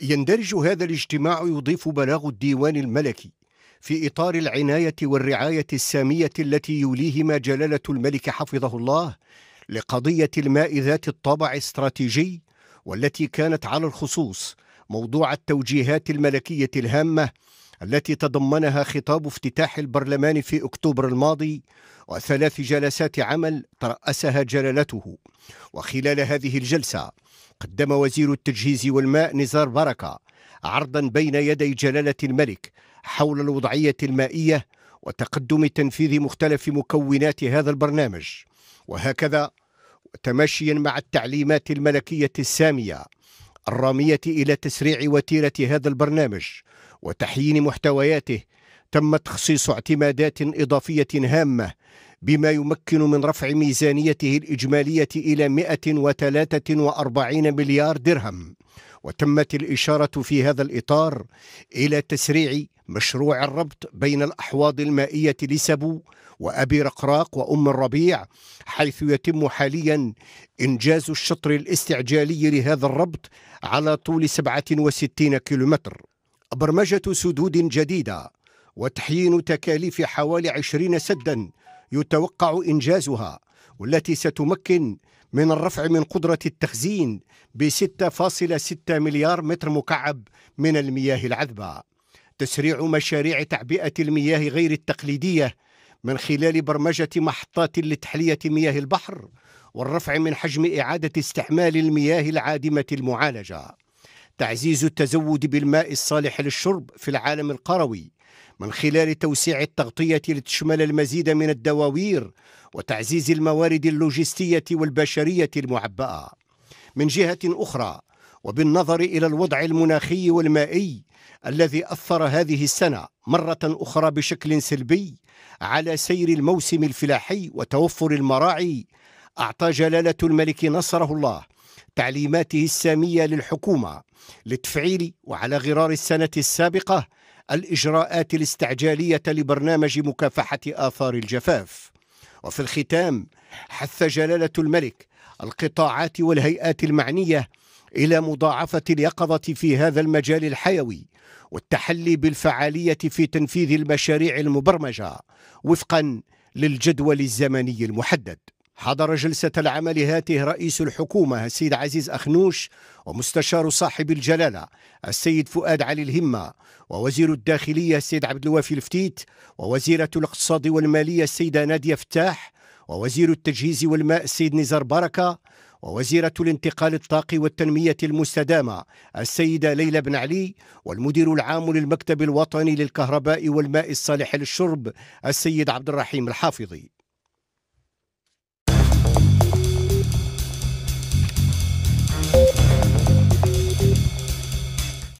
يندرج هذا الاجتماع يضيف بلاغ الديوان الملكي في إطار العناية والرعاية السامية التي يوليهما جلالة الملك حفظه الله لقضية الماء ذات الطابع استراتيجي والتي كانت على الخصوص موضوع التوجيهات الملكية الهامة التي تضمنها خطاب افتتاح البرلمان في اكتوبر الماضي وثلاث جلسات عمل ترأسها جلالته وخلال هذه الجلسه قدم وزير التجهيز والماء نزار بركه عرضا بين يدي جلاله الملك حول الوضعيه المائيه وتقدم تنفيذ مختلف مكونات هذا البرنامج وهكذا تمشيا مع التعليمات الملكيه الساميه الرامية إلى تسريع وتيرة هذا البرنامج وتحيين محتوياته تم تخصيص اعتمادات إضافية هامة بما يمكن من رفع ميزانيته الإجمالية إلى 143 مليار درهم وتمت الإشارة في هذا الإطار إلى تسريع مشروع الربط بين الأحواض المائية لسبو وأبي رقراق وأم الربيع حيث يتم حاليا إنجاز الشطر الاستعجالي لهذا الربط على طول 67 كيلومتر برمجة سدود جديدة وتحيين تكاليف حوالي 20 سدا يتوقع إنجازها والتي ستمكن من الرفع من قدرة التخزين ب 6.6 مليار متر مكعب من المياه العذبة تسريع مشاريع تعبئة المياه غير التقليدية من خلال برمجة محطات لتحلية مياه البحر والرفع من حجم إعادة استعمال المياه العادمة المعالجة تعزيز التزود بالماء الصالح للشرب في العالم القروي من خلال توسيع التغطية لتشمل المزيد من الدواوير وتعزيز الموارد اللوجستية والبشرية المعبأة. من جهة أخرى، وبالنظر إلى الوضع المناخي والمائي الذي أثر هذه السنة مرة أخرى بشكل سلبي على سير الموسم الفلاحي وتوفر المراعي، أعطى جلالة الملك نصره الله تعليماته السامية للحكومة لتفعيل وعلى غرار السنة السابقة الإجراءات الاستعجالية لبرنامج مكافحة آثار الجفاف وفي الختام حث جلالة الملك القطاعات والهيئات المعنية إلى مضاعفة اليقظة في هذا المجال الحيوي والتحلي بالفعالية في تنفيذ المشاريع المبرمجة وفقا للجدول الزمني المحدد حضر جلسة العمل هاته رئيس الحكومة السيد عزيز أخنوش ومستشار صاحب الجلالة السيد فؤاد علي الهمة ووزير الداخلية السيد عبد الوافي الفتيت ووزيرة الاقتصاد والمالية السيدة نادية فتاح ووزير التجهيز والماء السيد نزار بركة ووزيرة الانتقال الطاقي والتنمية المستدامة السيدة ليلى بن علي والمدير العام للمكتب الوطني للكهرباء والماء الصالح للشرب السيد عبد الرحيم الحافظي